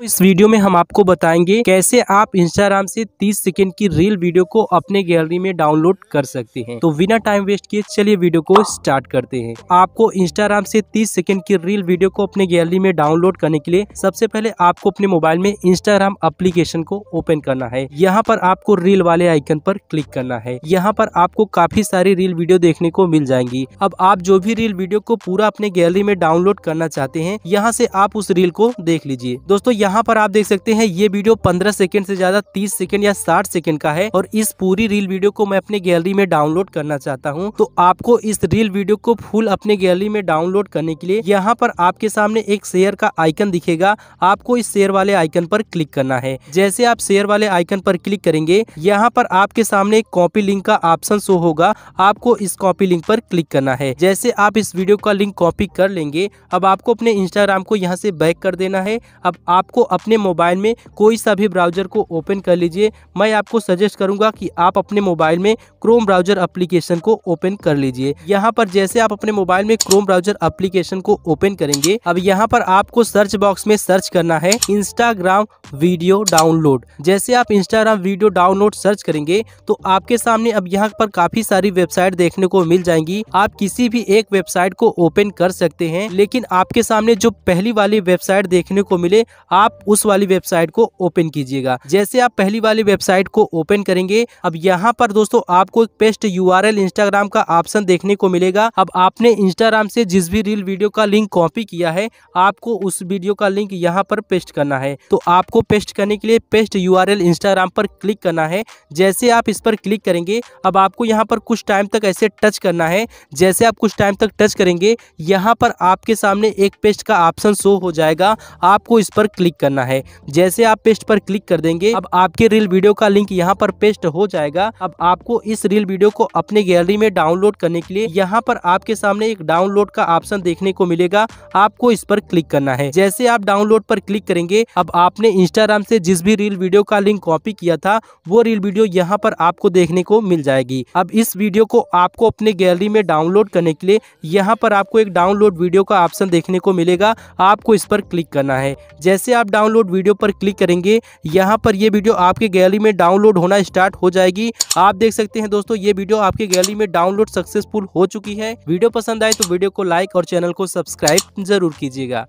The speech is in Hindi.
तो इस वीडियो में हम आपको बताएंगे कैसे आप इंस्टाग्राम से 30 सेकेंड की रील वीडियो को अपने गैलरी में डाउनलोड कर सकते हैं तो बिना टाइम वेस्ट किए चलिए वीडियो को स्टार्ट करते हैं आपको इंस्टाग्राम से 30 सेकेंड की रील वीडियो को अपने गैलरी में डाउनलोड करने के लिए सबसे पहले आपको अपने मोबाइल में इंस्टाग्राम अप्लीकेशन को ओपन करना है यहाँ पर आपको रील वाले आइकन पर क्लिक करना है यहाँ पर आपको काफी सारी रील वीडियो देखने को मिल जाएंगी अब आप जो भी रील वीडियो को पूरा अपने गैलरी में डाउनलोड करना चाहते हैं यहाँ से आप उस रील को देख लीजिए दोस्तों यहाँ यहाँ पर आप देख सकते हैं ये वीडियो पंद्रह सेकंड से ज्यादा तीस सेकंड या साठ सेकंड का है और इस पूरी रील वीडियो को मैं अपने गैलरी में डाउनलोड करना चाहता हूँ तो आपको इस रील वीडियो को फुल अपने गैलरी में डाउनलोड करने के लिए यहाँ पर आपके सामने एक शेयर का आइकन दिखेगा आपको इस शेयर वाले आइकन पर क्लिक करना है जैसे आप शेयर वाले आइकन पर क्लिक करेंगे यहाँ पर आपके सामने एक कॉपी लिंक का ऑप्शन शो होगा आपको इस कॉपी लिंक पर क्लिक करना है जैसे आप इस वीडियो का लिंक कॉपी कर लेंगे अब आपको अपने इंस्टाग्राम को यहाँ से बैक कर देना है अब आपको आपको अपने मोबाइल में कोई सा भी ब्राउज़र को ओपन कर लीजिए मैं आपको सजेस्ट करूंगा कि आप अपने मोबाइल में क्रोम ब्राउज़र एप्लीकेशन को ओपन कर लीजिए यहाँ पर जैसे आप अपने मोबाइल में क्रोम ब्राउज़र एप्लीकेशन को ओपन करेंगे अब यहाँ पर आपको सर्च बॉक्स में सर्च करना है इंस्टाग्राम वीडियो डाउनलोड जैसे आप इंस्टाग्राम वीडियो डाउनलोड सर्च करेंगे तो आपके सामने अब यहाँ पर काफी सारी वेबसाइट देखने को मिल जाएंगी आप किसी भी एक वेबसाइट को ओपन कर सकते हैं लेकिन आपके सामने जो पहली वाली वेबसाइट देखने को मिले आप आप उस वाली वेबसाइट को ओपन कीजिएगा जैसे आप पहली वाली वेबसाइट को ओपन करेंगे अब यहाँ पर दोस्तों आपको एक पेस्ट यू इंस्टाग्राम का ऑप्शन देखने को मिलेगा अब आपने इंस्टाग्राम से जिस भी रील वीडियो का लिंक कॉपी किया है आपको उस वीडियो का लिंक यहाँ पर पेस्ट करना है तो आपको पेस्ट करने के लिए पेस्ट यू इंस्टाग्राम पर क्लिक करना है जैसे आप इस पर क्लिक करेंगे अब आपको यहाँ पर कुछ टाइम तक ऐसे टच करना है जैसे आप कुछ टाइम तक टच करेंगे यहाँ पर आपके सामने एक पेस्ट का ऑप्शन शो हो जाएगा आपको इस पर क्लिक करना है जैसे आप पेस्ट पर क्लिक कर देंगे अब आपके रील वीडियो का लिंक यहाँ पर पेस्ट हो जाएगा अब आपको इस रील वीडियो को अपने गैलरी में डाउनलोड करने के लिए यहाँ पर आपके सामने एक डाउनलोड का ऑप्शन देखने को मिलेगा आपको इस पर क्लिक करना है जैसे आप डाउनलोड पर क्लिक करेंगे अब आपने इंस्टाग्राम से जिस भी रील वीडियो का लिंक कॉपी किया था वो रील वीडियो यहाँ पर आपको देखने को मिल जाएगी अब इस वीडियो को आपको अपने गैलरी में डाउनलोड करने के लिए यहाँ पर आपको एक डाउनलोड वीडियो का ऑप्शन देखने को मिलेगा आपको इस पर क्लिक करना है जैसे आप डाउनलोड वीडियो पर क्लिक करेंगे यहाँ पर ये वीडियो आपके गैलरी में डाउनलोड होना स्टार्ट हो जाएगी आप देख सकते हैं दोस्तों ये वीडियो आपके गैलरी में डाउनलोड सक्सेसफुल हो चुकी है वीडियो पसंद आए तो वीडियो को लाइक और चैनल को सब्सक्राइब जरूर कीजिएगा